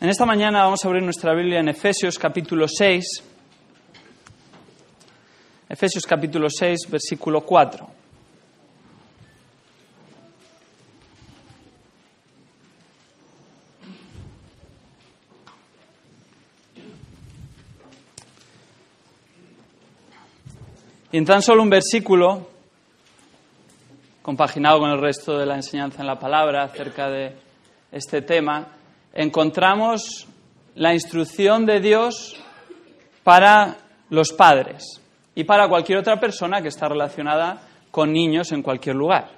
En esta mañana vamos a abrir nuestra Biblia en Efesios capítulo 6. Efesios capítulo 6, versículo 4. Y en tan solo un versículo, compaginado con el resto de la enseñanza en la palabra acerca de este tema, encontramos la instrucción de Dios para los padres y para cualquier otra persona que está relacionada con niños en cualquier lugar.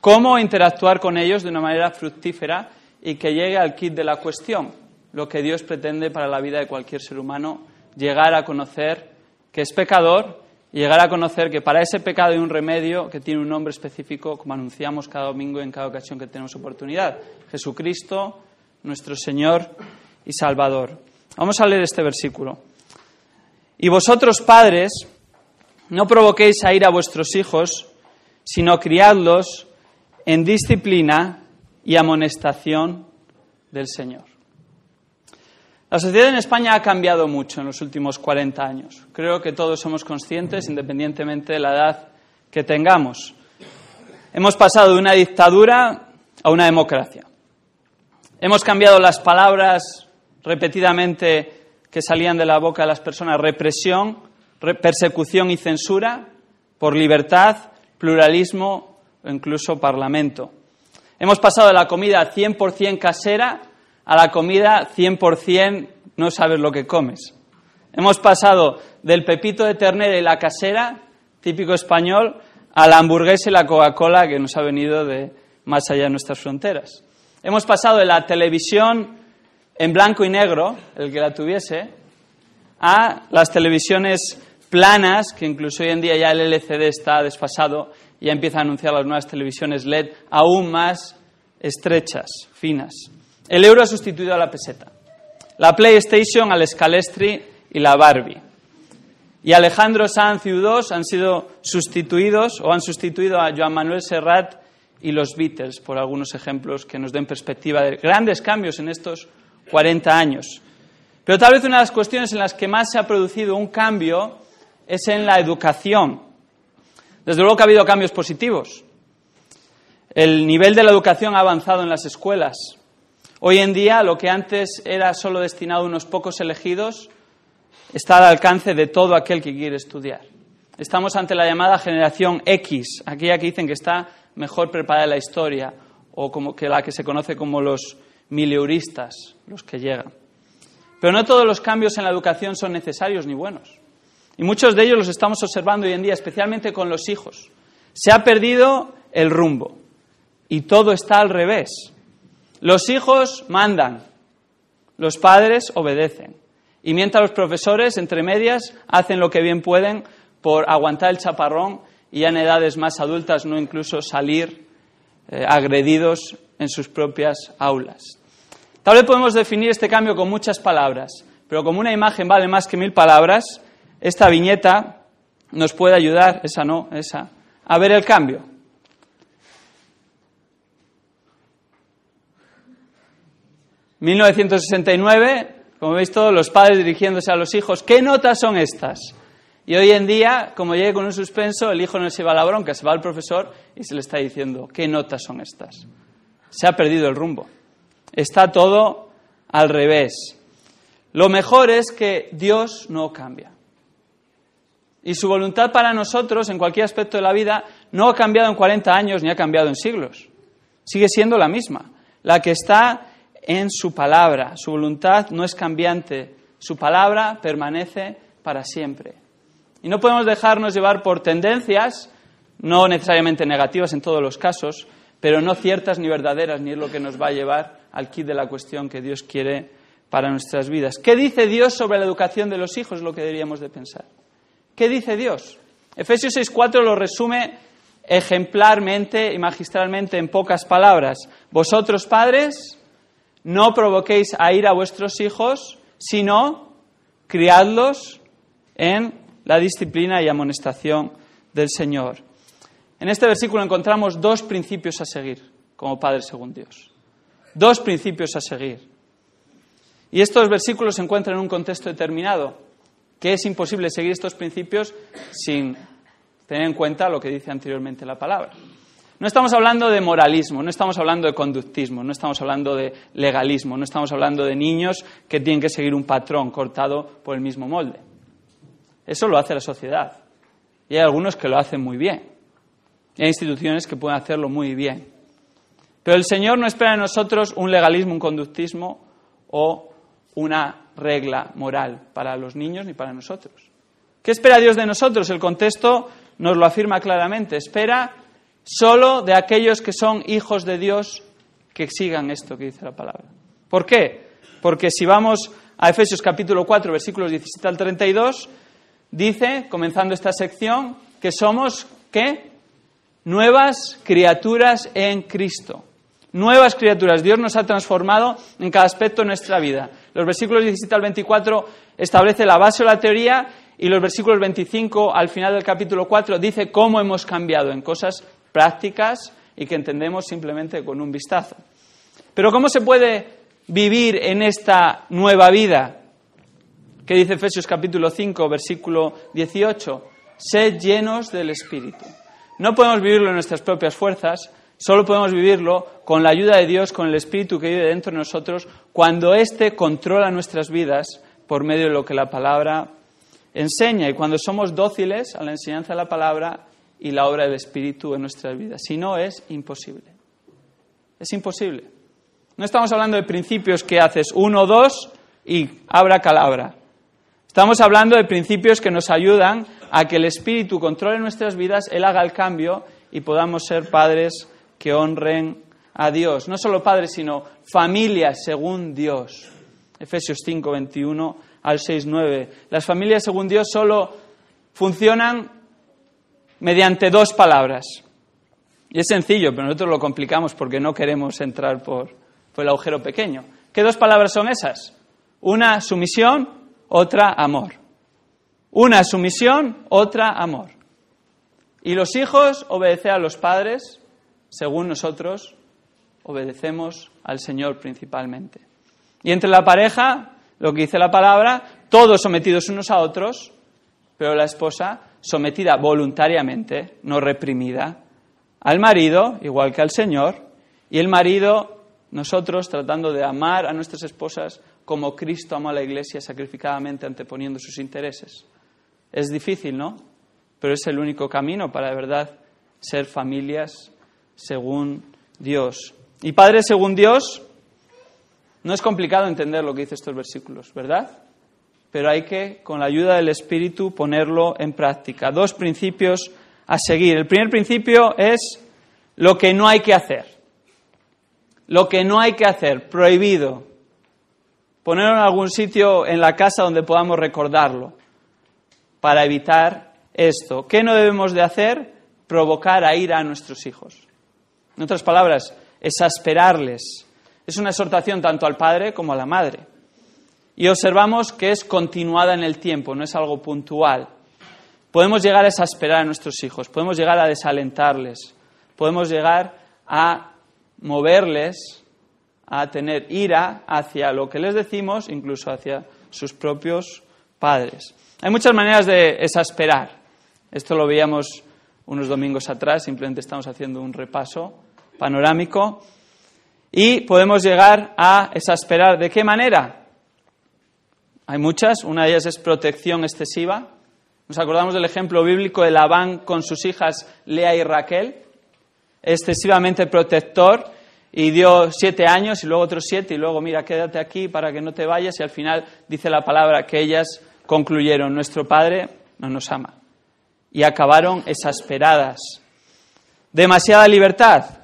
Cómo interactuar con ellos de una manera fructífera y que llegue al kit de la cuestión, lo que Dios pretende para la vida de cualquier ser humano, llegar a conocer que es pecador llegar a conocer que para ese pecado hay un remedio que tiene un nombre específico, como anunciamos cada domingo en cada ocasión que tenemos oportunidad. Jesucristo, nuestro Señor y Salvador. Vamos a leer este versículo. Y vosotros, padres, no provoquéis a ir a vuestros hijos, sino criadlos en disciplina y amonestación del Señor. La sociedad en España ha cambiado mucho en los últimos 40 años. Creo que todos somos conscientes, independientemente de la edad que tengamos. Hemos pasado de una dictadura a una democracia. Hemos cambiado las palabras repetidamente que salían de la boca de las personas, represión, persecución y censura, por libertad, pluralismo o incluso parlamento. Hemos pasado de la comida 100% casera a la comida 100% no sabes lo que comes. Hemos pasado del pepito de ternera y la casera, típico español, a la hamburguesa y la Coca-Cola que nos ha venido de más allá de nuestras fronteras. Hemos pasado de la televisión en blanco y negro, el que la tuviese, a las televisiones planas, que incluso hoy en día ya el LCD está desfasado, ya empieza a anunciar las nuevas televisiones LED aún más estrechas, finas. El euro ha sustituido a la peseta, la PlayStation al Scalestri y la Barbie. Y Alejandro Sanz y U2 han sido sustituidos o han sustituido a Joan Manuel Serrat y los Beatles, por algunos ejemplos que nos den perspectiva de grandes cambios en estos 40 años. Pero tal vez una de las cuestiones en las que más se ha producido un cambio es en la educación. Desde luego que ha habido cambios positivos. El nivel de la educación ha avanzado en las escuelas. Hoy en día lo que antes era solo destinado a unos pocos elegidos está al alcance de todo aquel que quiere estudiar. Estamos ante la llamada generación X, aquella que dicen que está mejor preparada la historia o como que la que se conoce como los mileuristas, los que llegan. Pero no todos los cambios en la educación son necesarios ni buenos. Y muchos de ellos los estamos observando hoy en día, especialmente con los hijos. Se ha perdido el rumbo y todo está al revés. Los hijos mandan, los padres obedecen. Y mientras los profesores, entre medias, hacen lo que bien pueden por aguantar el chaparrón y en edades más adultas no incluso salir eh, agredidos en sus propias aulas. Tal vez podemos definir este cambio con muchas palabras, pero como una imagen vale más que mil palabras, esta viñeta nos puede ayudar, esa no, esa, a ver el cambio. ...1969, como veis todos los padres dirigiéndose a los hijos... ...¿qué notas son estas? Y hoy en día, como llegue con un suspenso, el hijo no se va a la bronca, se va al profesor y se le está diciendo, ¿qué notas son estas? Se ha perdido el rumbo. Está todo al revés. Lo mejor es que Dios no cambia. Y su voluntad para nosotros, en cualquier aspecto de la vida, no ha cambiado en 40 años ni ha cambiado en siglos. Sigue siendo la misma, la que está en su palabra. Su voluntad no es cambiante, su palabra permanece para siempre. Y no podemos dejarnos llevar por tendencias, no necesariamente negativas en todos los casos, pero no ciertas ni verdaderas, ni es lo que nos va a llevar al kit de la cuestión que Dios quiere para nuestras vidas. ¿Qué dice Dios sobre la educación de los hijos? Es lo que deberíamos de pensar. ¿Qué dice Dios? Efesios 6.4 lo resume ejemplarmente y magistralmente en pocas palabras. Vosotros, padres, no provoquéis a ir a vuestros hijos, sino criadlos en la disciplina y amonestación del Señor. En este versículo encontramos dos principios a seguir como Padre según Dios. Dos principios a seguir. Y estos versículos se encuentran en un contexto determinado, que es imposible seguir estos principios sin tener en cuenta lo que dice anteriormente la palabra. No estamos hablando de moralismo, no estamos hablando de conductismo, no estamos hablando de legalismo, no estamos hablando de niños que tienen que seguir un patrón cortado por el mismo molde. Eso lo hace la sociedad. Y hay algunos que lo hacen muy bien. hay instituciones que pueden hacerlo muy bien. Pero el Señor no espera de nosotros un legalismo, un conductismo o una regla moral para los niños ni para nosotros. ¿Qué espera Dios de nosotros? El contexto nos lo afirma claramente. Espera solo de aquellos que son hijos de Dios que sigan esto que dice la palabra. ¿Por qué? Porque si vamos a Efesios capítulo 4, versículos 17 al 32, dice, comenzando esta sección, que somos, ¿qué? Nuevas criaturas en Cristo. Nuevas criaturas. Dios nos ha transformado en cada aspecto de nuestra vida. Los versículos 17 al 24 establece la base de la teoría y los versículos 25 al final del capítulo 4 dice cómo hemos cambiado en cosas prácticas y que entendemos simplemente con un vistazo. Pero ¿cómo se puede vivir en esta nueva vida? ¿Qué dice Efesios capítulo 5, versículo 18? Sed llenos del Espíritu. No podemos vivirlo en nuestras propias fuerzas, solo podemos vivirlo con la ayuda de Dios, con el Espíritu que vive dentro de nosotros, cuando éste controla nuestras vidas por medio de lo que la palabra enseña y cuando somos dóciles a la enseñanza de la palabra y la obra del Espíritu en nuestras vidas. Si no, es imposible. Es imposible. No estamos hablando de principios que haces uno, dos y abra calabra. Estamos hablando de principios que nos ayudan a que el Espíritu controle nuestras vidas, Él haga el cambio y podamos ser padres que honren a Dios. No solo padres, sino familias según Dios. Efesios 5, 21 al 6, 9. Las familias según Dios solo funcionan mediante dos palabras. Y es sencillo, pero nosotros lo complicamos porque no queremos entrar por, por el agujero pequeño. ¿Qué dos palabras son esas? Una, sumisión, otra amor. Una sumisión, otra amor. Y los hijos obedecen a los padres, según nosotros obedecemos al Señor principalmente. Y entre la pareja, lo que dice la palabra, todos sometidos unos a otros, pero la esposa sometida voluntariamente, no reprimida, al marido, igual que al Señor, y el marido, nosotros tratando de amar a nuestras esposas como Cristo amó a la Iglesia sacrificadamente anteponiendo sus intereses. Es difícil, ¿no? Pero es el único camino para de verdad ser familias según Dios. Y padres según Dios, no es complicado entender lo que dice estos versículos, ¿verdad? Pero hay que, con la ayuda del Espíritu, ponerlo en práctica. Dos principios a seguir. El primer principio es lo que no hay que hacer. Lo que no hay que hacer, prohibido, ponerlo en algún sitio en la casa donde podamos recordarlo para evitar esto. ¿Qué no debemos de hacer? Provocar a ira a nuestros hijos. En otras palabras, exasperarles. Es una exhortación tanto al padre como a la madre. Y observamos que es continuada en el tiempo, no es algo puntual. Podemos llegar a exasperar a nuestros hijos, podemos llegar a desalentarles, podemos llegar a moverles a tener ira hacia lo que les decimos, incluso hacia sus propios padres. Hay muchas maneras de exasperar. Esto lo veíamos unos domingos atrás, simplemente estamos haciendo un repaso panorámico. Y podemos llegar a exasperar. ¿De qué manera? Hay muchas. Una de ellas es protección excesiva. Nos acordamos del ejemplo bíblico de Labán con sus hijas Lea y Raquel. Excesivamente protector y dio siete años y luego otros siete y luego, mira, quédate aquí para que no te vayas y al final dice la palabra que ellas concluyeron, nuestro Padre no nos ama. Y acabaron exasperadas. Demasiada libertad.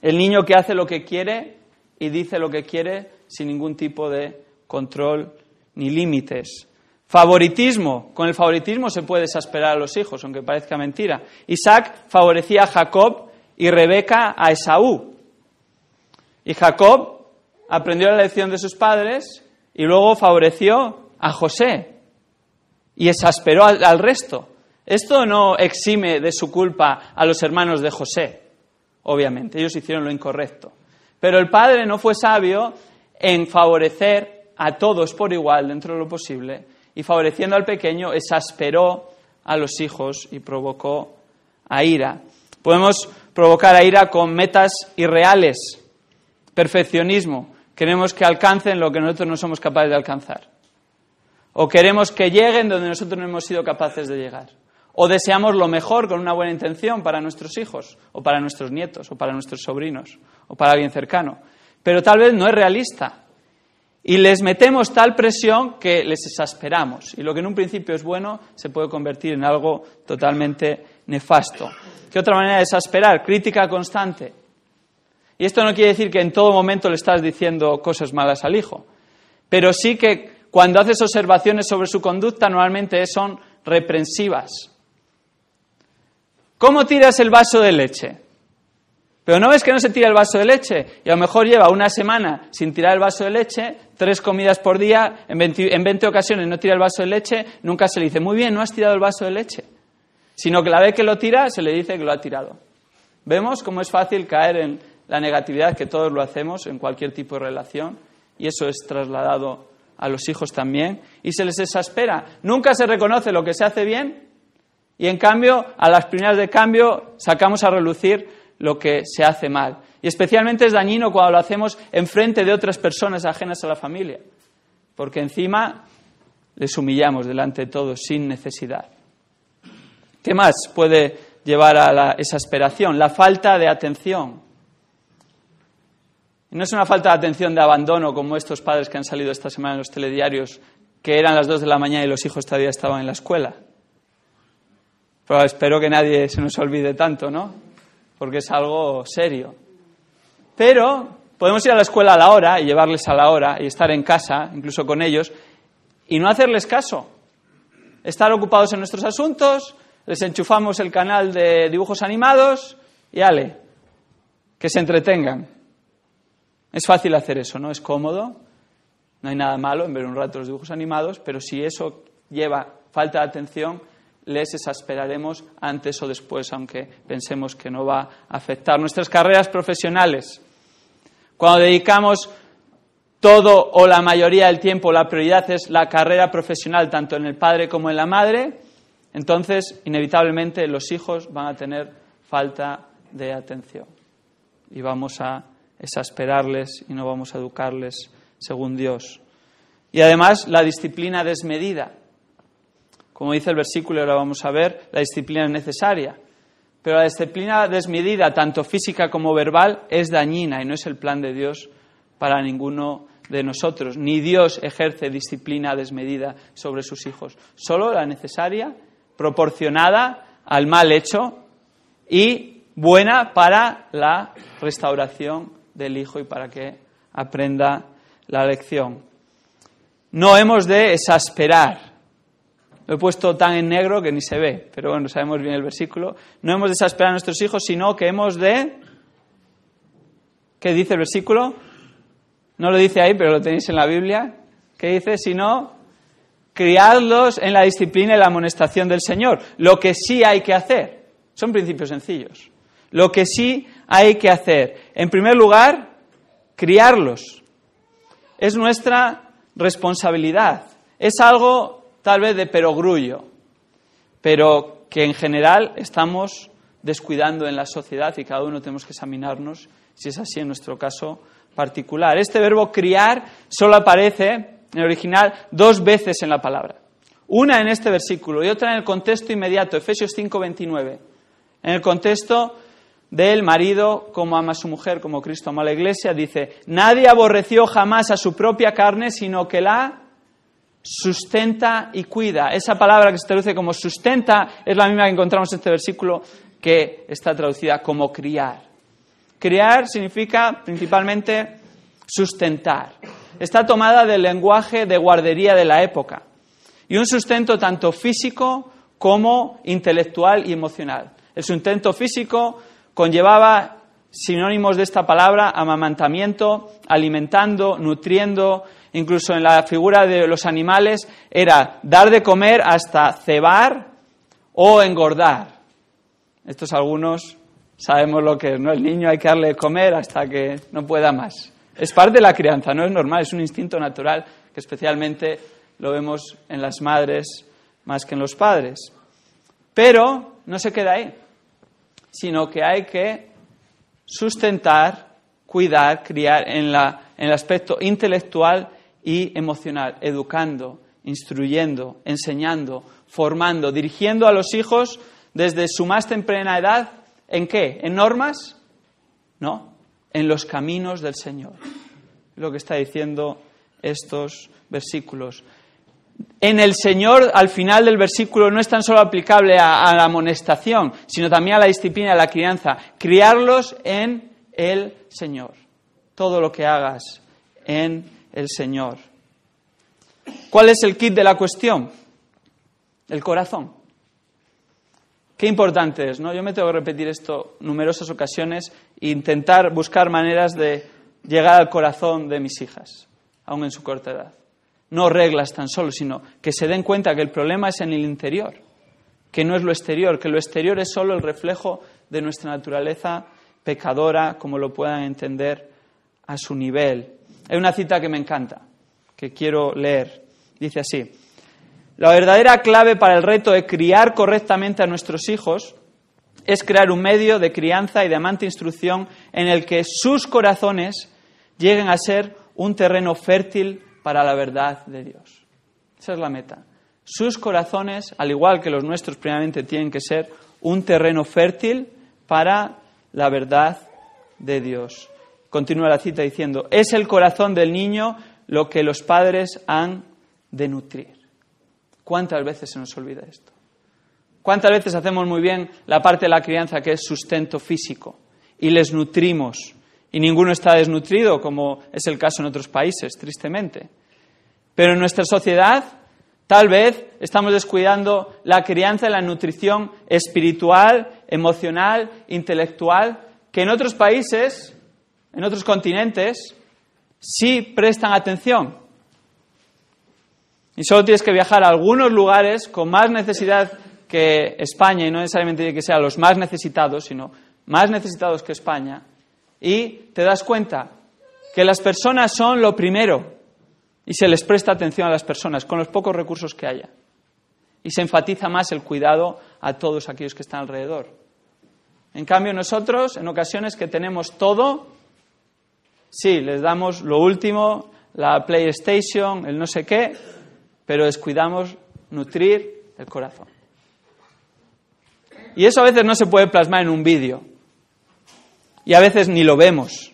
El niño que hace lo que quiere y dice lo que quiere sin ningún tipo de control ni límites. Favoritismo. Con el favoritismo se puede exasperar a los hijos, aunque parezca mentira. Isaac favorecía a Jacob y Rebeca a Esaú. Y Jacob aprendió la lección de sus padres y luego favoreció a José y exasperó al, al resto. Esto no exime de su culpa a los hermanos de José, obviamente, ellos hicieron lo incorrecto. Pero el padre no fue sabio en favorecer a todos por igual dentro de lo posible y favoreciendo al pequeño exasperó a los hijos y provocó a ira. Podemos provocar a ira con metas irreales, Perfeccionismo. Queremos que alcancen lo que nosotros no somos capaces de alcanzar. O queremos que lleguen donde nosotros no hemos sido capaces de llegar. O deseamos lo mejor con una buena intención para nuestros hijos, o para nuestros nietos, o para nuestros sobrinos, o para alguien cercano. Pero tal vez no es realista. Y les metemos tal presión que les exasperamos. Y lo que en un principio es bueno se puede convertir en algo totalmente nefasto. ¿Qué otra manera de exasperar? Crítica constante. Y esto no quiere decir que en todo momento le estás diciendo cosas malas al hijo, pero sí que cuando haces observaciones sobre su conducta normalmente son reprensivas. ¿Cómo tiras el vaso de leche? Pero no ves que no se tira el vaso de leche y a lo mejor lleva una semana sin tirar el vaso de leche, tres comidas por día, en 20, en 20 ocasiones no tira el vaso de leche, nunca se le dice, muy bien, no has tirado el vaso de leche, sino que la vez que lo tira se le dice que lo ha tirado. Vemos cómo es fácil caer en la negatividad, que todos lo hacemos en cualquier tipo de relación, y eso es trasladado a los hijos también, y se les exaspera. Nunca se reconoce lo que se hace bien, y en cambio, a las primeras de cambio, sacamos a relucir lo que se hace mal. Y especialmente es dañino cuando lo hacemos enfrente de otras personas ajenas a la familia, porque encima les humillamos delante de todos sin necesidad. ¿Qué más puede llevar a la exasperación? La falta de atención. No es una falta de atención, de abandono, como estos padres que han salido esta semana en los telediarios, que eran las dos de la mañana y los hijos todavía estaban en la escuela. Pero espero que nadie se nos olvide tanto, ¿no? Porque es algo serio. Pero podemos ir a la escuela a la hora y llevarles a la hora y estar en casa, incluso con ellos, y no hacerles caso. Estar ocupados en nuestros asuntos, les enchufamos el canal de dibujos animados y ale, que se entretengan. Es fácil hacer eso, ¿no? Es cómodo, no hay nada malo en ver un rato los dibujos animados, pero si eso lleva falta de atención, les exasperaremos antes o después, aunque pensemos que no va a afectar nuestras carreras profesionales. Cuando dedicamos todo o la mayoría del tiempo, la prioridad es la carrera profesional, tanto en el padre como en la madre, entonces inevitablemente los hijos van a tener falta de atención y vamos a exasperarles y no vamos a educarles según Dios. Y además la disciplina desmedida. Como dice el versículo, ahora vamos a ver, la disciplina es necesaria. Pero la disciplina desmedida, tanto física como verbal, es dañina y no es el plan de Dios para ninguno de nosotros. Ni Dios ejerce disciplina desmedida sobre sus hijos. Solo la necesaria, proporcionada al mal hecho y buena para la restauración del Hijo y para que aprenda la lección. No hemos de exasperar. Lo he puesto tan en negro que ni se ve, pero bueno, sabemos bien el versículo. No hemos de exasperar a nuestros hijos, sino que hemos de... ¿Qué dice el versículo? No lo dice ahí, pero lo tenéis en la Biblia. ¿Qué dice? Sino Criarlos en la disciplina y la amonestación del Señor. Lo que sí hay que hacer. Son principios sencillos. Lo que sí hay que hacer? En primer lugar, criarlos. Es nuestra responsabilidad. Es algo tal vez de perogrullo, pero que en general estamos descuidando en la sociedad y cada uno tenemos que examinarnos si es así en nuestro caso particular. Este verbo criar solo aparece en el original dos veces en la palabra. Una en este versículo y otra en el contexto inmediato, Efesios 5:29. En el contexto del marido, como ama a su mujer, como Cristo ama a la iglesia, dice, nadie aborreció jamás a su propia carne, sino que la sustenta y cuida. Esa palabra que se traduce como sustenta es la misma que encontramos en este versículo que está traducida como criar. Criar significa principalmente sustentar. Está tomada del lenguaje de guardería de la época y un sustento tanto físico como intelectual y emocional. El sustento físico conllevaba sinónimos de esta palabra, amamantamiento, alimentando, nutriendo, incluso en la figura de los animales, era dar de comer hasta cebar o engordar. Estos algunos sabemos lo que es, ¿no? El niño hay que darle de comer hasta que no pueda más. Es parte de la crianza, no es normal, es un instinto natural que especialmente lo vemos en las madres más que en los padres. Pero no se queda ahí sino que hay que sustentar, cuidar, criar en, la, en el aspecto intelectual y emocional, educando, instruyendo, enseñando, formando, dirigiendo a los hijos desde su más temprana edad, ¿en qué? ¿En normas? No, en los caminos del Señor. Lo que está diciendo estos versículos en el Señor, al final del versículo, no es tan solo aplicable a, la amonestación, sino también a la disciplina, a la crianza. Criarlos en el Señor. Todo lo que hagas en el Señor. ¿Cuál es el kit de la cuestión? El corazón. Qué importante es, ¿no? Yo me tengo que repetir esto numerosas ocasiones e intentar buscar maneras de llegar al corazón de mis hijas, aún en su corta edad no reglas tan solo, sino que se den cuenta que el problema es en el interior, que no es lo exterior, que lo exterior es solo el reflejo de nuestra naturaleza pecadora, como lo puedan entender a su nivel. Hay una cita que me encanta, que quiero leer. Dice así, la verdadera clave para el reto de criar correctamente a nuestros hijos es crear un medio de crianza y de amante instrucción en el que sus corazones lleguen a ser un terreno fértil para la verdad de Dios. Esa es la meta. Sus corazones, al igual que los nuestros, primeramente tienen que ser un terreno fértil para la verdad de Dios. Continúa la cita diciendo, es el corazón del niño lo que los padres han de nutrir. ¿Cuántas veces se nos olvida esto? ¿Cuántas veces hacemos muy bien la parte de la crianza que es sustento físico y les nutrimos? y ninguno está desnutrido, como es el caso en otros países, tristemente. Pero en nuestra sociedad, tal vez estamos descuidando la crianza y la nutrición espiritual, emocional, intelectual, que en otros países, en otros continentes, sí prestan atención. Y solo tienes que viajar a algunos lugares con más necesidad que España, y no necesariamente que sean los más necesitados, sino más necesitados que España, y te das cuenta que las personas son lo primero y se les presta atención a las personas con los pocos recursos que haya. Y se enfatiza más el cuidado a todos aquellos que están alrededor. En cambio, nosotros, en ocasiones que tenemos todo, sí, les damos lo último, la PlayStation, el no sé qué, pero descuidamos nutrir el corazón. Y eso a veces no se puede plasmar en un vídeo, y a veces ni lo vemos.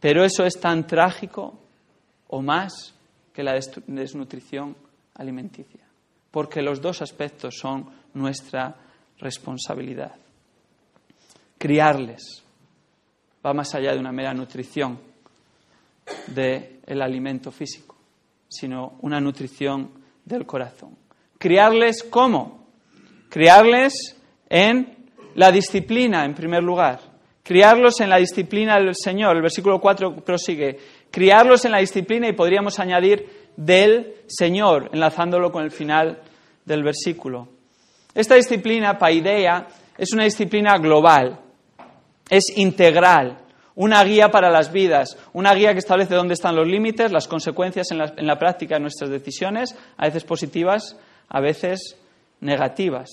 Pero eso es tan trágico o más que la desnutrición alimenticia, porque los dos aspectos son nuestra responsabilidad. Criarles va más allá de una mera nutrición del alimento físico, sino una nutrición del corazón. ¿Criarles cómo? Criarles en la disciplina, en primer lugar criarlos en la disciplina del Señor. El versículo 4 prosigue, criarlos en la disciplina y podríamos añadir del Señor, enlazándolo con el final del versículo. Esta disciplina, paidea, es una disciplina global, es integral, una guía para las vidas, una guía que establece dónde están los límites, las consecuencias en la, en la práctica de nuestras decisiones, a veces positivas, a veces negativas.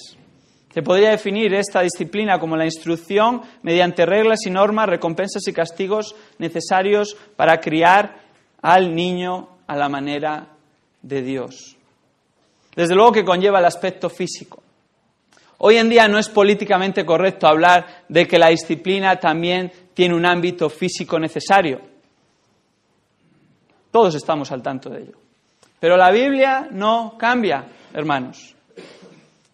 Se podría definir esta disciplina como la instrucción mediante reglas y normas, recompensas y castigos necesarios para criar al niño a la manera de Dios. Desde luego que conlleva el aspecto físico. Hoy en día no es políticamente correcto hablar de que la disciplina también tiene un ámbito físico necesario. Todos estamos al tanto de ello. Pero la Biblia no cambia, hermanos.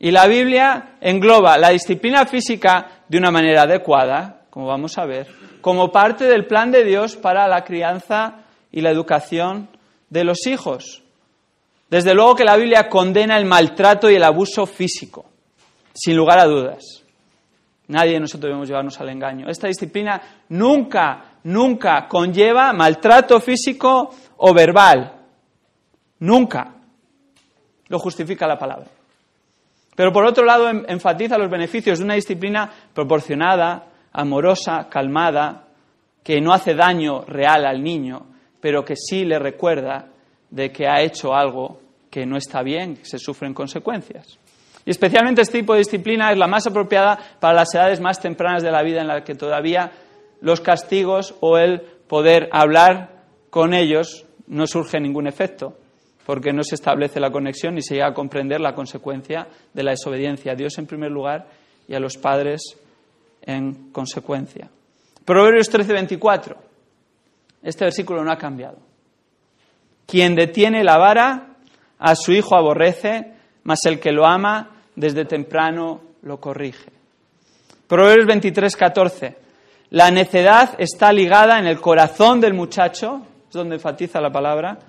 Y la Biblia engloba la disciplina física de una manera adecuada, como vamos a ver, como parte del plan de Dios para la crianza y la educación de los hijos. Desde luego que la Biblia condena el maltrato y el abuso físico, sin lugar a dudas. Nadie de nosotros debemos llevarnos al engaño. Esta disciplina nunca, nunca conlleva maltrato físico o verbal. Nunca. Lo justifica la palabra. Pero por otro lado, em, enfatiza los beneficios de una disciplina proporcionada, amorosa, calmada, que no hace daño real al niño, pero que sí le recuerda de que ha hecho algo que no está bien, que se sufren consecuencias. Y especialmente este tipo de disciplina es la más apropiada para las edades más tempranas de la vida en las que todavía los castigos o el poder hablar con ellos no surge ningún efecto porque no se establece la conexión y se llega a comprender la consecuencia de la desobediencia a Dios en primer lugar y a los padres en consecuencia. Proverbios 13:24. Este versículo no ha cambiado. Quien detiene la vara, a su hijo aborrece, mas el que lo ama, desde temprano lo corrige. Proverbios 23:14. La necedad está ligada en el corazón del muchacho, es donde enfatiza la palabra,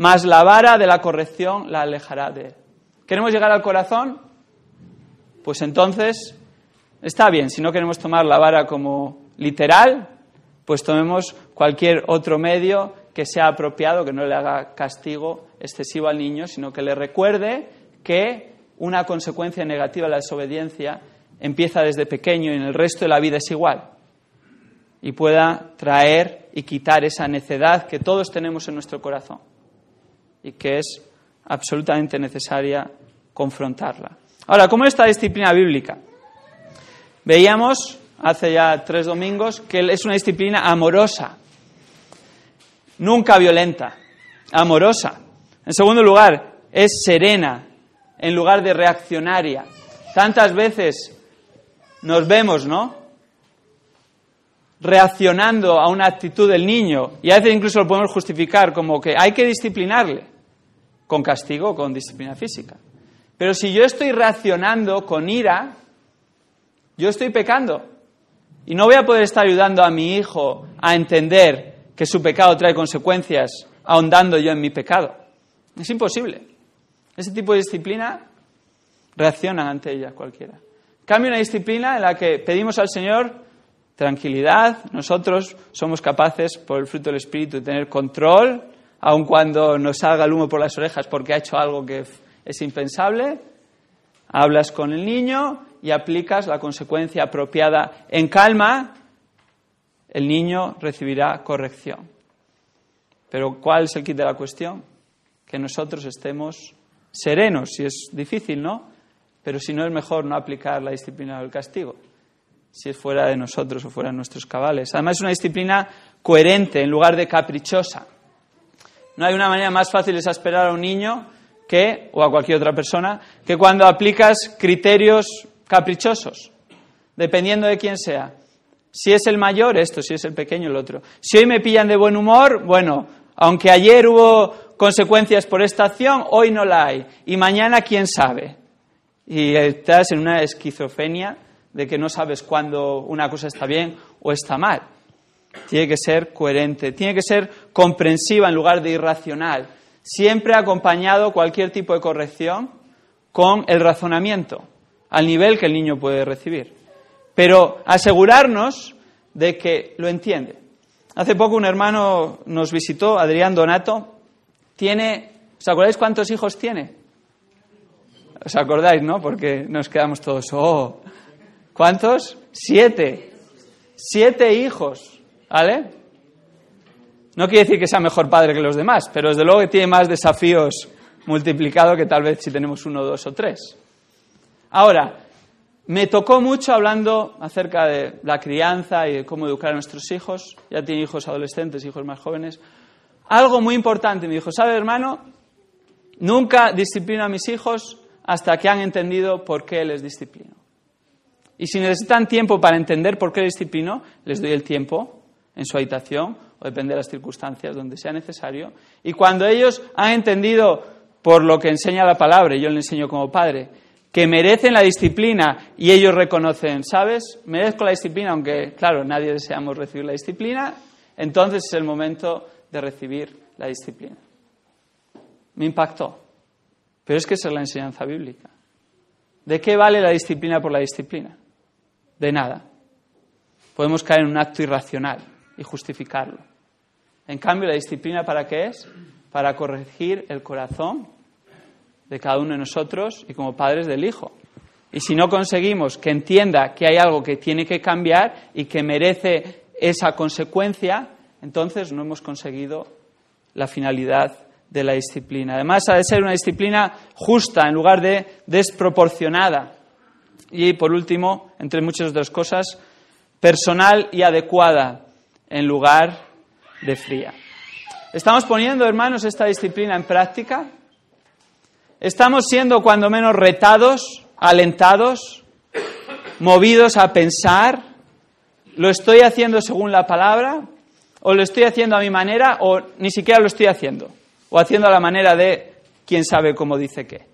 más la vara de la corrección la alejará de él. ¿Queremos llegar al corazón? Pues entonces, está bien, si no queremos tomar la vara como literal, pues tomemos cualquier otro medio que sea apropiado, que no le haga castigo excesivo al niño, sino que le recuerde que una consecuencia negativa de la desobediencia empieza desde pequeño y en el resto de la vida es igual. Y pueda traer y quitar esa necedad que todos tenemos en nuestro corazón y que es absolutamente necesaria confrontarla. Ahora, ¿cómo es esta disciplina bíblica? Veíamos hace ya tres domingos que es una disciplina amorosa, nunca violenta, amorosa. En segundo lugar, es serena en lugar de reaccionaria. Tantas veces nos vemos, ¿no? Reaccionando a una actitud del niño y a veces incluso lo podemos justificar como que hay que disciplinarle con castigo o con disciplina física. Pero si yo estoy reaccionando con ira, yo estoy pecando. Y no voy a poder estar ayudando a mi hijo a entender que su pecado trae consecuencias, ahondando yo en mi pecado. Es imposible. Ese tipo de disciplina reacciona ante ella cualquiera. Cambia una disciplina en la que pedimos al Señor tranquilidad, nosotros somos capaces, por el fruto del Espíritu, de tener control aun cuando nos salga el humo por las orejas porque ha hecho algo que es impensable, hablas con el niño y aplicas la consecuencia apropiada en calma, el niño recibirá corrección. Pero ¿cuál es el kit de la cuestión? Que nosotros estemos serenos, si es difícil, ¿no? Pero si no es mejor no aplicar la disciplina del castigo, si es fuera de nosotros o fuera de nuestros cabales. Además es una disciplina coherente en lugar de caprichosa. No hay una manera más fácil de exasperar a un niño que, o a cualquier otra persona, que cuando aplicas criterios caprichosos, dependiendo de quién sea. Si es el mayor, esto, si es el pequeño, el otro. Si hoy me pillan de buen humor, bueno, aunque ayer hubo consecuencias por esta acción, hoy no la hay. Y mañana, quién sabe. Y estás en una esquizofrenia de que no sabes cuándo una cosa está bien o está mal. Tiene que ser coherente, tiene que ser comprensiva en lugar de irracional. Siempre acompañado cualquier tipo de corrección con el razonamiento, al nivel que el niño puede recibir. Pero asegurarnos de que lo entiende. Hace poco un hermano nos visitó, Adrián Donato, tiene, ¿os acordáis cuántos hijos tiene? ¿Os acordáis, no? Porque nos quedamos todos, oh, ¿cuántos? Siete. Siete hijos. ¿Vale? No quiere decir que sea mejor padre que los demás, pero desde luego que tiene más desafíos multiplicado que tal vez si tenemos uno, dos o tres. Ahora, me tocó mucho hablando acerca de la crianza y de cómo educar a nuestros hijos. Ya tiene hijos adolescentes, hijos más jóvenes. Algo muy importante, me dijo, ¿sabe hermano? Nunca disciplino a mis hijos hasta que han entendido por qué les disciplino. Y si necesitan tiempo para entender por qué les disciplino, les doy el tiempo en su habitación, o depende de las circunstancias, donde sea necesario. Y cuando ellos han entendido por lo que enseña la palabra, y yo le enseño como padre, que merecen la disciplina y ellos reconocen, ¿sabes? Merezco la disciplina, aunque, claro, nadie deseamos recibir la disciplina, entonces es el momento de recibir la disciplina. Me impactó. Pero es que esa es la enseñanza bíblica. ¿De qué vale la disciplina por la disciplina? De nada. Podemos caer en un acto irracional y justificarlo. En cambio, la disciplina para qué es? Para corregir el corazón de cada uno de nosotros y como padres del Hijo. Y si no conseguimos que entienda que hay algo que tiene que cambiar y que merece esa consecuencia, entonces no hemos conseguido la finalidad de la disciplina. Además, ha de ser una disciplina justa en lugar de desproporcionada. Y por último, entre muchas otras cosas, personal y adecuada en lugar de fría. ¿Estamos poniendo, hermanos, esta disciplina en práctica? ¿Estamos siendo cuando menos retados, alentados, movidos a pensar? ¿Lo estoy haciendo según la palabra? ¿O lo estoy haciendo a mi manera? ¿O ni siquiera lo estoy haciendo? ¿O haciendo a la manera de quién sabe cómo dice qué?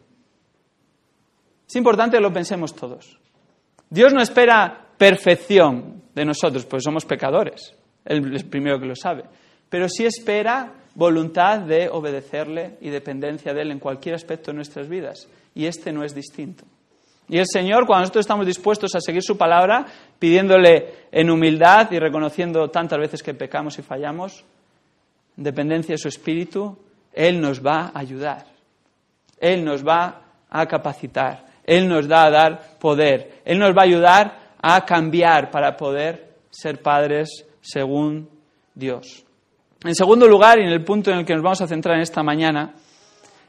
Es importante que lo pensemos todos. Dios no espera perfección de nosotros, pues somos pecadores el primero que lo sabe, pero sí espera voluntad de obedecerle y dependencia de él en cualquier aspecto de nuestras vidas. Y este no es distinto. Y el Señor, cuando nosotros estamos dispuestos a seguir su palabra, pidiéndole en humildad y reconociendo tantas veces que pecamos y fallamos, dependencia de su Espíritu, Él nos va a ayudar. Él nos va a capacitar. Él nos da a dar poder. Él nos va a ayudar a cambiar para poder ser padres según Dios. En segundo lugar, y en el punto en el que nos vamos a centrar en esta mañana,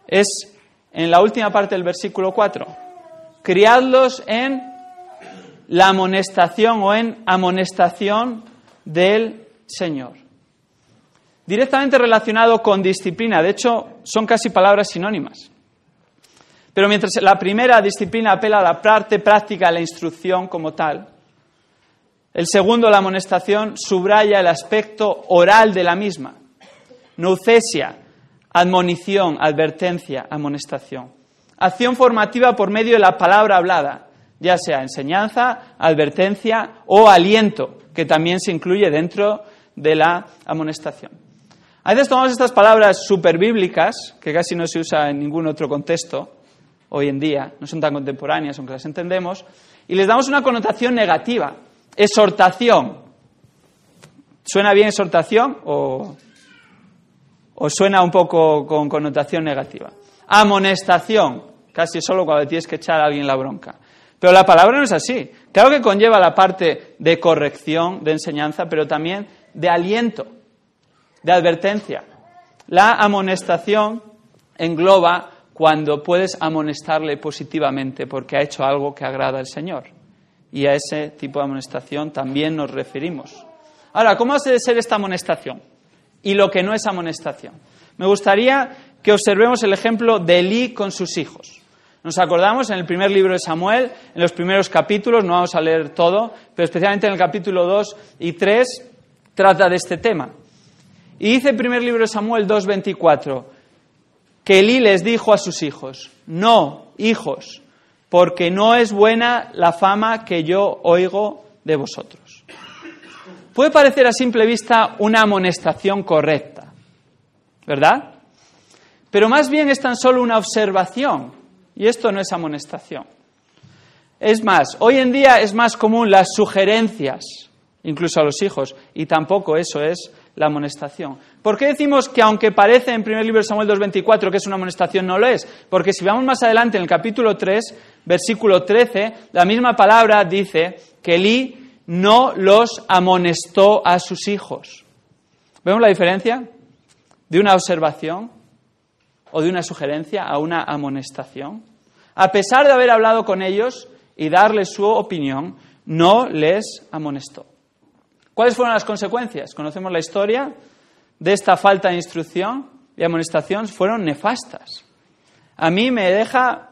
es en la última parte del versículo 4. Criadlos en la amonestación o en amonestación del Señor. Directamente relacionado con disciplina, de hecho son casi palabras sinónimas. Pero mientras la primera disciplina apela a la parte práctica, a la instrucción como tal, el segundo, la amonestación, subraya el aspecto oral de la misma. Nucesia, admonición, advertencia, amonestación. Acción formativa por medio de la palabra hablada, ya sea enseñanza, advertencia o aliento, que también se incluye dentro de la amonestación. A veces tomamos estas palabras superbíblicas, que casi no se usa en ningún otro contexto hoy en día, no son tan contemporáneas, aunque las entendemos, y les damos una connotación negativa. Exhortación. ¿Suena bien exhortación o, suena un poco con connotación negativa? Amonestación. Casi solo cuando tienes que echar a alguien la bronca. Pero la palabra no es así. Claro que conlleva la parte de corrección, de enseñanza, pero también de aliento, de advertencia. La amonestación engloba cuando puedes amonestarle positivamente porque ha hecho algo que agrada al Señor y a ese tipo de amonestación también nos referimos. Ahora, ¿cómo hace de ser esta amonestación? Y lo que no es amonestación. Me gustaría que observemos el ejemplo de Elí con sus hijos. Nos acordamos en el primer libro de Samuel, en los primeros capítulos, no vamos a leer todo, pero especialmente en el capítulo 2 y 3 trata de este tema. Y dice el primer libro de Samuel 2.24 que Elí les dijo a sus hijos, no, hijos, porque no es buena la fama que yo oigo de vosotros. Puede parecer a simple vista una amonestación correcta, ¿verdad? Pero más bien es tan solo una observación, y esto no es amonestación. Es más, hoy en día es más común las sugerencias, incluso a los hijos, y tampoco eso es la amonestación. ¿Por qué decimos que aunque parece en primer libro de Samuel 2.24 que es una amonestación, no lo es? Porque si vamos más adelante en el capítulo 3, versículo 13, la misma palabra dice que Elí no los amonestó a sus hijos. ¿Vemos la diferencia? De una observación o de una sugerencia a una amonestación. A pesar de haber hablado con ellos y darles su opinión, no les amonestó. ¿Cuáles fueron las consecuencias? Conocemos la historia de esta falta de instrucción y amonestación, fueron nefastas. A mí me deja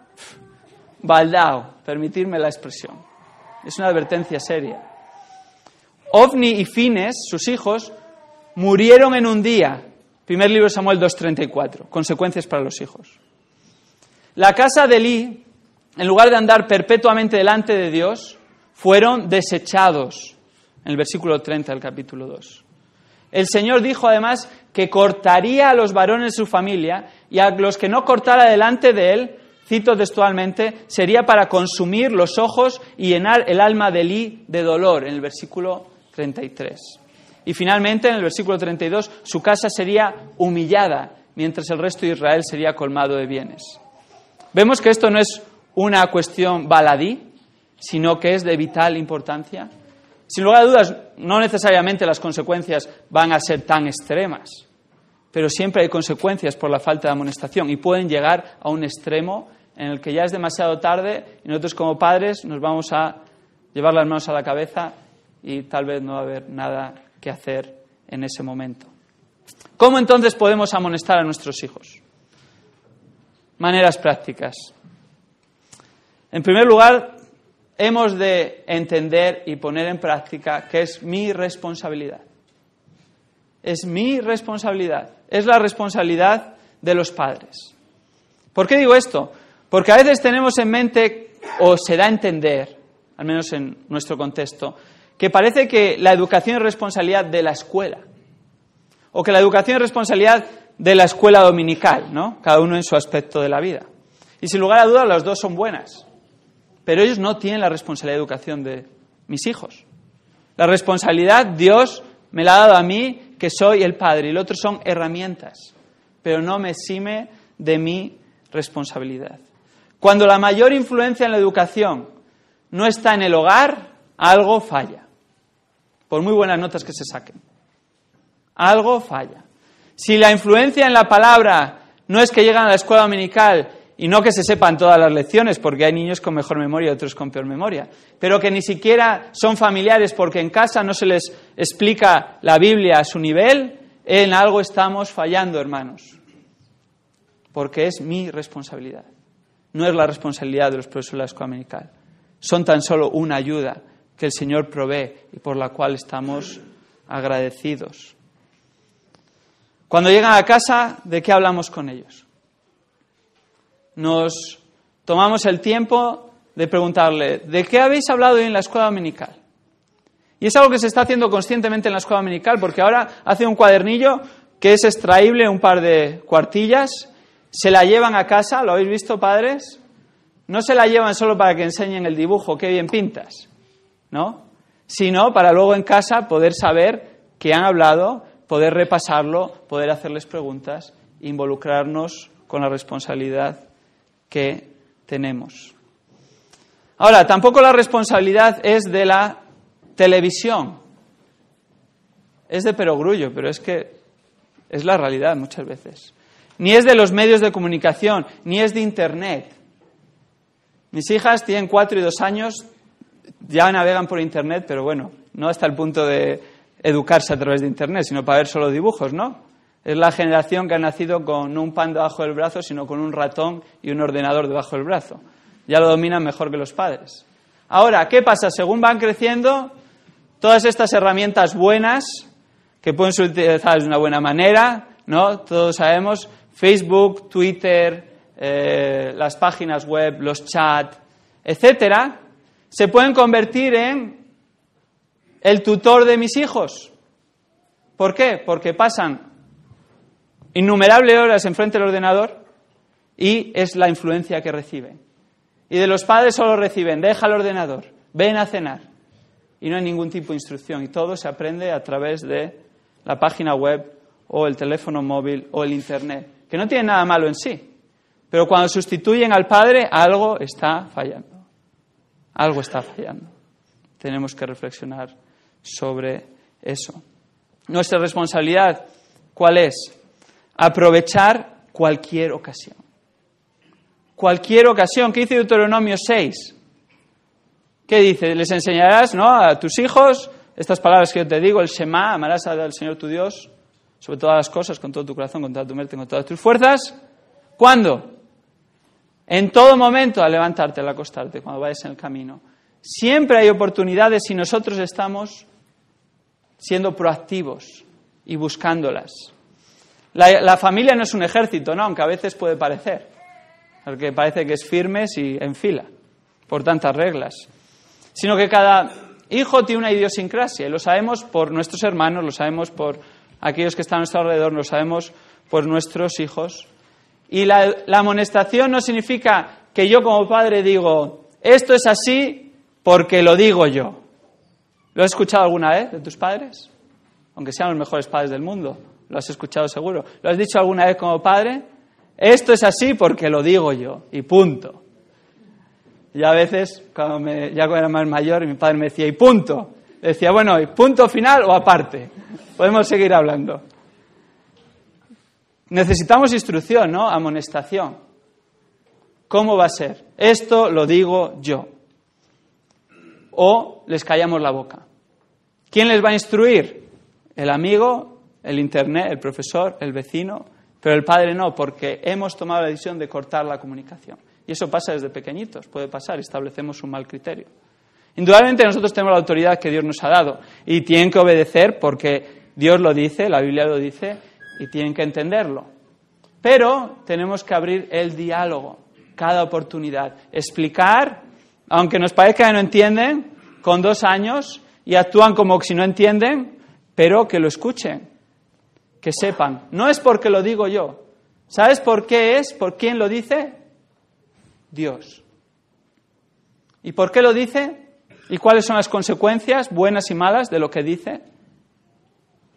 baldao, permitirme la expresión. Es una advertencia seria. Ovni y Fines, sus hijos, murieron en un día. Primer libro de Samuel 2.34. Consecuencias para los hijos. La casa de Elí, en lugar de andar perpetuamente delante de Dios, fueron desechados en el versículo 30 del capítulo 2. El Señor dijo además que cortaría a los varones de su familia y a los que no cortara delante de él, cito textualmente, sería para consumir los ojos y llenar el alma de Lí de dolor, en el versículo 33. Y finalmente, en el versículo 32, su casa sería humillada, mientras el resto de Israel sería colmado de bienes. Vemos que esto no es una cuestión baladí, sino que es de vital importancia sin lugar a dudas, no necesariamente las consecuencias van a ser tan extremas, pero siempre hay consecuencias por la falta de amonestación y pueden llegar a un extremo en el que ya es demasiado tarde y nosotros como padres nos vamos a llevar las manos a la cabeza y tal vez no va a haber nada que hacer en ese momento. ¿Cómo entonces podemos amonestar a nuestros hijos? Maneras prácticas. En primer lugar, hemos de entender y poner en práctica que es mi responsabilidad. Es mi responsabilidad, es la responsabilidad de los padres. ¿Por qué digo esto? Porque a veces tenemos en mente, o se da a entender, al menos en nuestro contexto, que parece que la educación es responsabilidad de la escuela, o que la educación es responsabilidad de la escuela dominical, ¿no? Cada uno en su aspecto de la vida. Y sin lugar a dudas, las dos son buenas pero ellos no tienen la responsabilidad de educación de mis hijos. La responsabilidad Dios me la ha dado a mí, que soy el padre, y el otro son herramientas, pero no me exime de mi responsabilidad. Cuando la mayor influencia en la educación no está en el hogar, algo falla, por muy buenas notas que se saquen. Algo falla. Si la influencia en la palabra no es que llegan a la escuela dominical y no que se sepan todas las lecciones, porque hay niños con mejor memoria y otros con peor memoria, pero que ni siquiera son familiares porque en casa no se les explica la Biblia a su nivel, en algo estamos fallando, hermanos, porque es mi responsabilidad, no es la responsabilidad de los profesores de la Americana. Son tan solo una ayuda que el Señor provee y por la cual estamos agradecidos. Cuando llegan a casa, ¿de qué hablamos con ellos? nos tomamos el tiempo de preguntarle, ¿de qué habéis hablado hoy en la escuela dominical? Y es algo que se está haciendo conscientemente en la escuela dominical, porque ahora hace un cuadernillo que es extraíble, un par de cuartillas, se la llevan a casa, ¿lo habéis visto, padres? No se la llevan solo para que enseñen el dibujo, qué bien pintas, ¿no? Sino para luego en casa poder saber que han hablado, poder repasarlo, poder hacerles preguntas, involucrarnos con la responsabilidad que tenemos. Ahora, tampoco la responsabilidad es de la televisión. Es de perogrullo, pero es que es la realidad muchas veces. Ni es de los medios de comunicación, ni es de Internet. Mis hijas tienen cuatro y dos años, ya navegan por Internet, pero bueno, no hasta el punto de educarse a través de Internet, sino para ver solo dibujos, ¿no? Es la generación que ha nacido con un pan debajo del brazo, sino con un ratón y un ordenador debajo del brazo. Ya lo dominan mejor que los padres. Ahora, ¿qué pasa? Según van creciendo, todas estas herramientas buenas, que pueden ser utilizadas de una buena manera, ¿no? Todos sabemos, Facebook, Twitter, eh, las páginas web, los chats, etcétera, se pueden convertir en el tutor de mis hijos. ¿Por qué? Porque pasan Innumerables horas enfrente del ordenador y es la influencia que reciben. Y de los padres solo reciben, deja el ordenador, ven a cenar. Y no hay ningún tipo de instrucción. Y todo se aprende a través de la página web o el teléfono móvil o el Internet, que no tiene nada malo en sí. Pero cuando sustituyen al padre, algo está fallando. Algo está fallando. Tenemos que reflexionar sobre eso. Nuestra responsabilidad, ¿cuál es? Aprovechar cualquier ocasión. Cualquier ocasión. ¿Qué dice Deuteronomio 6? ¿Qué dice? Les enseñarás ¿no? a tus hijos estas palabras que yo te digo, el Shema, amarás al Señor tu Dios sobre todas las cosas, con todo tu corazón, con toda tu mente, con todas tus fuerzas. ¿Cuándo? En todo momento, al levantarte, al acostarte, cuando vayas en el camino. Siempre hay oportunidades si nosotros estamos siendo proactivos y buscándolas. La, familia no es un ejército, ¿no? Aunque a veces puede parecer. Porque parece que es firme y en fila, por tantas reglas. Sino que cada hijo tiene una idiosincrasia. Y lo sabemos por nuestros hermanos, lo sabemos por aquellos que están a nuestro alrededor, lo sabemos por nuestros hijos. Y la, la amonestación no significa que yo como padre digo, esto es así porque lo digo yo. ¿Lo has escuchado alguna vez de tus padres? Aunque sean los mejores padres del mundo. Lo has escuchado seguro. ¿Lo has dicho alguna vez como padre? Esto es así porque lo digo yo y punto. Y a veces, cuando ya cuando era más mayor, mi padre me decía, y punto. Decía, bueno, ¿y punto final o aparte? Podemos seguir hablando. Necesitamos instrucción, ¿no? Amonestación. ¿Cómo va a ser? Esto lo digo yo. O les callamos la boca. ¿Quién les va a instruir? El amigo el Internet, el profesor, el vecino, pero el padre no, porque hemos tomado la decisión de cortar la comunicación. Y eso pasa desde pequeñitos, puede pasar, establecemos un mal criterio. Indudablemente nosotros tenemos la autoridad que Dios nos ha dado y tienen que obedecer porque Dios lo dice, la Biblia lo dice y tienen que entenderlo. Pero tenemos que abrir el diálogo, cada oportunidad, explicar, aunque nos parezca que no entienden, con dos años y actúan como si no entienden, pero que lo escuchen, que sepan. No es porque lo digo yo. ¿Sabes por qué es? ¿Por quién lo dice? Dios. ¿Y por qué lo dice? ¿Y cuáles son las consecuencias, buenas y malas, de lo que dice?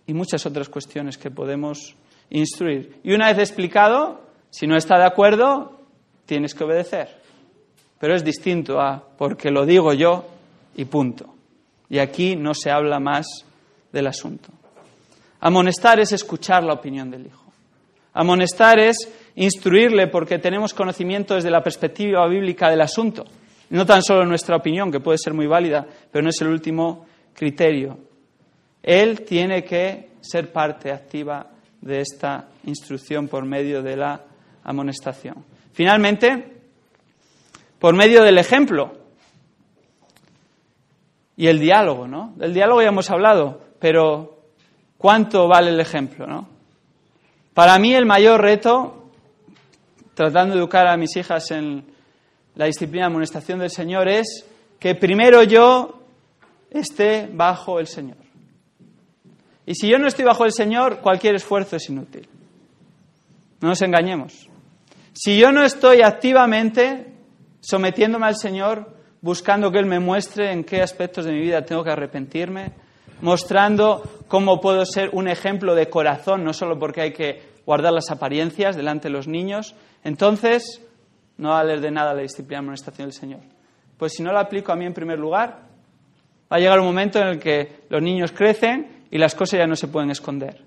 Y muchas otras cuestiones que podemos instruir. Y una vez explicado, si no está de acuerdo, tienes que obedecer. Pero es distinto a porque lo digo yo y punto. Y aquí no se habla más del asunto. Amonestar es escuchar la opinión del Hijo. Amonestar es instruirle porque tenemos conocimiento desde la perspectiva bíblica del asunto. No tan solo nuestra opinión, que puede ser muy válida, pero no es el último criterio. Él tiene que ser parte activa de esta instrucción por medio de la amonestación. Finalmente, por medio del ejemplo y el diálogo, ¿no? Del diálogo ya hemos hablado, pero ¿Cuánto vale el ejemplo? ¿no? Para mí el mayor reto, tratando de educar a mis hijas en la disciplina de amonestación del Señor, es que primero yo esté bajo el Señor. Y si yo no estoy bajo el Señor, cualquier esfuerzo es inútil. No nos engañemos. Si yo no estoy activamente sometiéndome al Señor, buscando que Él me muestre en qué aspectos de mi vida tengo que arrepentirme, mostrando cómo puedo ser un ejemplo de corazón, no solo porque hay que guardar las apariencias delante de los niños. Entonces, no vale de nada la disciplina y amonestación del Señor. Pues si no la aplico a mí en primer lugar, va a llegar un momento en el que los niños crecen y las cosas ya no se pueden esconder.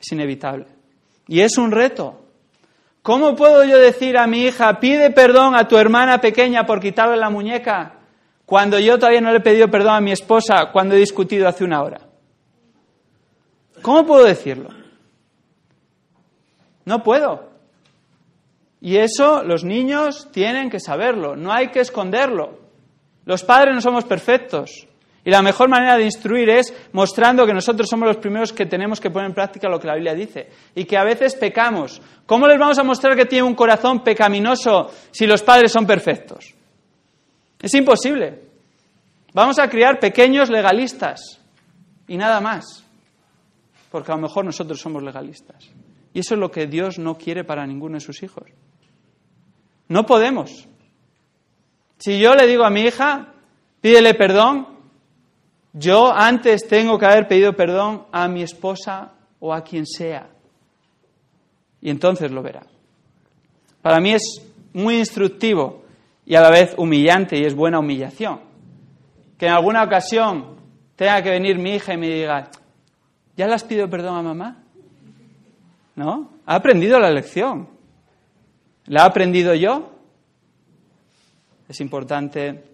Es inevitable. Y es un reto. ¿Cómo puedo yo decir a mi hija, pide perdón a tu hermana pequeña por quitarle la muñeca? Cuando yo todavía no le he pedido perdón a mi esposa cuando he discutido hace una hora. ¿Cómo puedo decirlo? No puedo. Y eso los niños tienen que saberlo, no hay que esconderlo. Los padres no somos perfectos. Y la mejor manera de instruir es mostrando que nosotros somos los primeros que tenemos que poner en práctica lo que la Biblia dice y que a veces pecamos. ¿Cómo les vamos a mostrar que tiene un corazón pecaminoso si los padres son perfectos? Es imposible. Vamos a criar pequeños legalistas y nada más, porque a lo mejor nosotros somos legalistas. Y eso es lo que Dios no quiere para ninguno de sus hijos. No podemos. Si yo le digo a mi hija, pídele perdón, yo antes tengo que haber pedido perdón a mi esposa o a quien sea. Y entonces lo verá. Para mí es muy instructivo y a la vez humillante y es buena humillación. Que en alguna ocasión tenga que venir mi hija y me diga, ¿ya le has pedido perdón a mamá? ¿No? Ha aprendido la lección. ¿La ha aprendido yo? Es importante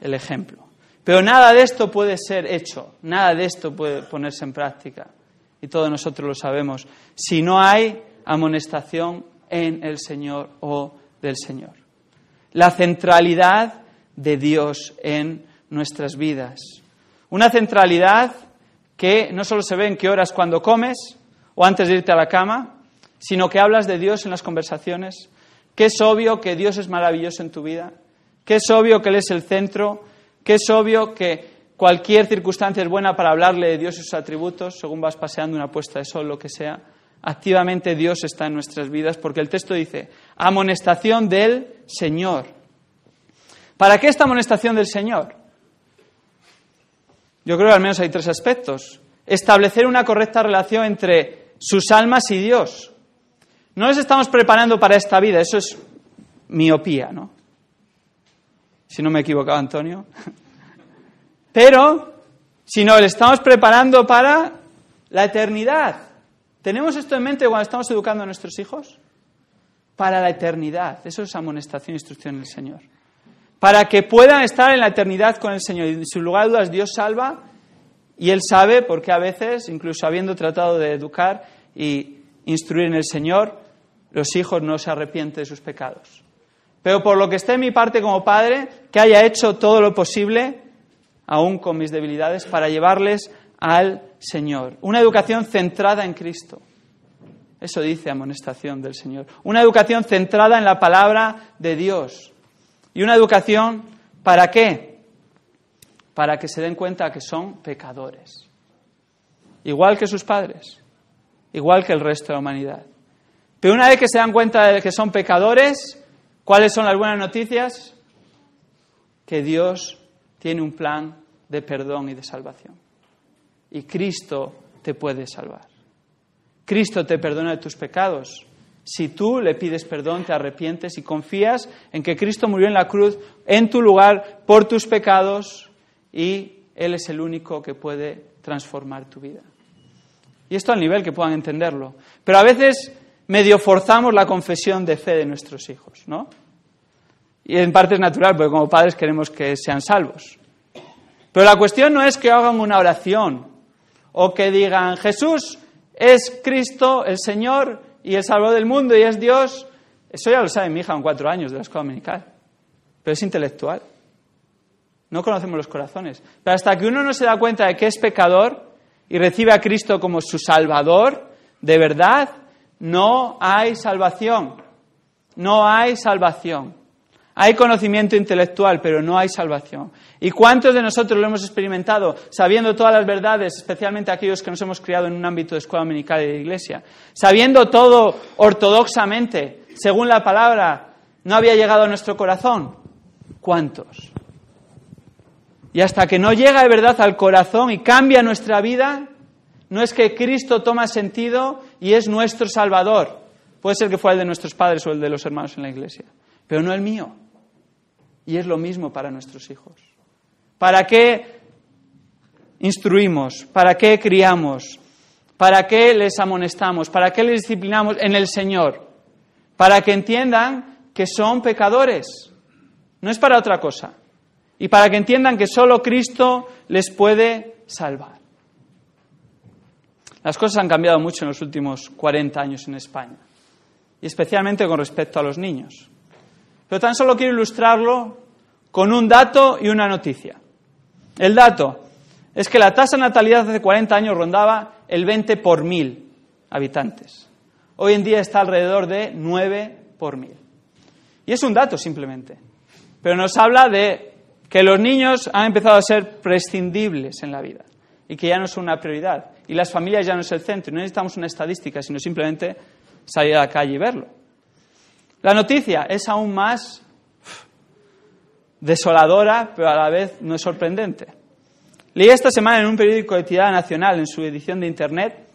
el ejemplo. Pero nada de esto puede ser hecho, nada de esto puede ponerse en práctica. Y todos nosotros lo sabemos. Si no hay amonestación en el Señor o del Señor la centralidad de Dios en nuestras vidas. Una centralidad que no solo se ve en qué horas cuando comes o antes de irte a la cama, sino que hablas de Dios en las conversaciones, que es obvio que Dios es maravilloso en tu vida, que es obvio que Él es el centro, que es obvio que cualquier circunstancia es buena para hablarle de Dios y sus atributos, según vas paseando una puesta de sol, lo que sea, activamente Dios está en nuestras vidas, porque el texto dice, amonestación del Señor. ¿Para qué esta amonestación del Señor? Yo creo que al menos hay tres aspectos. Establecer una correcta relación entre sus almas y Dios. No les estamos preparando para esta vida, eso es miopía, ¿no? Si no me he equivocado, Antonio. Pero, si no, le estamos preparando para la eternidad. ¿Tenemos esto en mente cuando estamos educando a nuestros hijos? Para la eternidad. Eso es amonestación e instrucción del Señor. Para que puedan estar en la eternidad con el Señor. Y sin lugar a dudas, Dios salva y Él sabe por qué a veces, incluso habiendo tratado de educar y instruir en el Señor, los hijos no se arrepienten de sus pecados. Pero por lo que esté en mi parte como padre, que haya hecho todo lo posible, aún con mis debilidades, para llevarles al Señor. Una educación centrada en Cristo. Eso dice amonestación del Señor. Una educación centrada en la palabra de Dios. Y una educación para qué? Para que se den cuenta que son pecadores. Igual que sus padres, igual que el resto de la humanidad. Pero una vez que se dan cuenta de que son pecadores, ¿cuáles son las buenas noticias? Que Dios tiene un plan de perdón y de salvación y Cristo te puede salvar. Cristo te perdona de tus pecados. Si tú le pides perdón, te arrepientes y confías en que Cristo murió en la cruz en tu lugar por tus pecados y Él es el único que puede transformar tu vida. Y esto al nivel que puedan entenderlo. Pero a veces medio forzamos la confesión de fe de nuestros hijos, ¿no? Y en parte es natural, porque como padres queremos que sean salvos. Pero la cuestión no es que hagan una oración o que digan Jesús es Cristo, el Señor y el Salvador del mundo y es Dios, eso ya lo sabe mi hija en cuatro años de la escuela dominical, pero es intelectual. No conocemos los corazones. Pero hasta que uno no se da cuenta de que es pecador y recibe a Cristo como su Salvador, de verdad, no hay salvación. No hay salvación. Hay conocimiento intelectual, pero no hay salvación. ¿Y cuántos de nosotros lo hemos experimentado sabiendo todas las verdades, especialmente aquellos que nos hemos criado en un ámbito de escuela dominical y de iglesia? Sabiendo todo ortodoxamente, según la palabra, no había llegado a nuestro corazón. ¿Cuántos? Y hasta que no llega de verdad al corazón y cambia nuestra vida, no es que Cristo toma sentido y es nuestro Salvador. Puede ser que fue el de nuestros padres o el de los hermanos en la iglesia, pero no el mío. Y es lo mismo para nuestros hijos. ¿Para qué instruimos? ¿Para qué criamos? ¿Para qué les amonestamos? ¿Para qué les disciplinamos en el Señor? Para que entiendan que son pecadores. No es para otra cosa. Y para que entiendan que solo Cristo les puede salvar. Las cosas han cambiado mucho en los últimos 40 años en España. Y especialmente con respecto a los niños. Pero tan solo quiero ilustrarlo con un dato y una noticia. El dato es que la tasa de natalidad hace 40 años rondaba el 20 por mil habitantes. Hoy en día está alrededor de 9 por mil. Y es un dato simplemente. Pero nos habla de que los niños han empezado a ser prescindibles en la vida y que ya no son una prioridad. Y las familias ya no es el centro. No necesitamos una estadística, sino simplemente salir a la calle y verlo. La noticia es aún más desoladora, pero a la vez no es sorprendente. Leí esta semana en un periódico de Tirada Nacional, en su edición de Internet,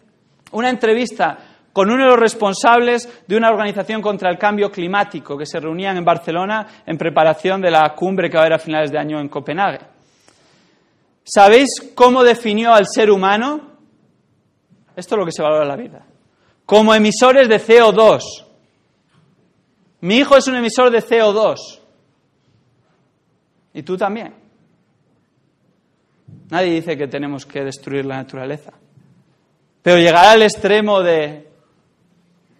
una entrevista con uno de los responsables de una organización contra el cambio climático que se reunían en Barcelona en preparación de la cumbre que va a haber a finales de año en Copenhague. ¿Sabéis cómo definió al ser humano? Esto es lo que se valora en la vida. Como emisores de CO2, mi hijo es un emisor de CO2. Y tú también. Nadie dice que tenemos que destruir la naturaleza. Pero llegar al extremo de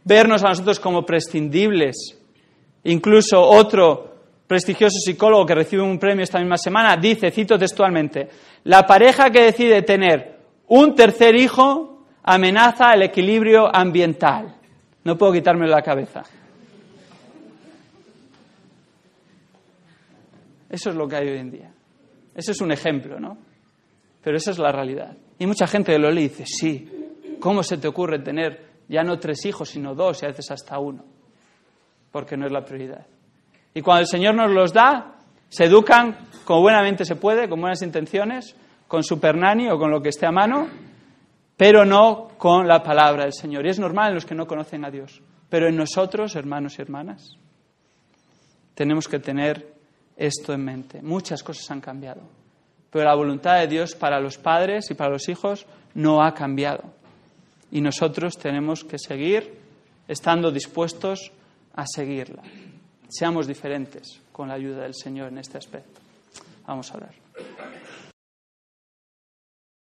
vernos a nosotros como prescindibles. Incluso otro prestigioso psicólogo que recibe un premio esta misma semana dice, cito textualmente, la pareja que decide tener un tercer hijo amenaza el equilibrio ambiental. No puedo quitarme la cabeza. Eso es lo que hay hoy en día. Ese es un ejemplo, ¿no? Pero esa es la realidad. Y mucha gente de lo le dice, sí, ¿cómo se te ocurre tener ya no tres hijos, sino dos y a veces hasta uno? Porque no es la prioridad. Y cuando el Señor nos los da, se educan como buenamente se puede, con buenas intenciones, con supernani o con lo que esté a mano, pero no con la palabra del Señor. Y es normal en los que no conocen a Dios. Pero en nosotros, hermanos y hermanas, tenemos que tener esto en mente. Muchas cosas han cambiado, pero la voluntad de Dios para los padres y para los hijos no ha cambiado. Y nosotros tenemos que seguir estando dispuestos a seguirla. Seamos diferentes con la ayuda del Señor en este aspecto. Vamos a hablar.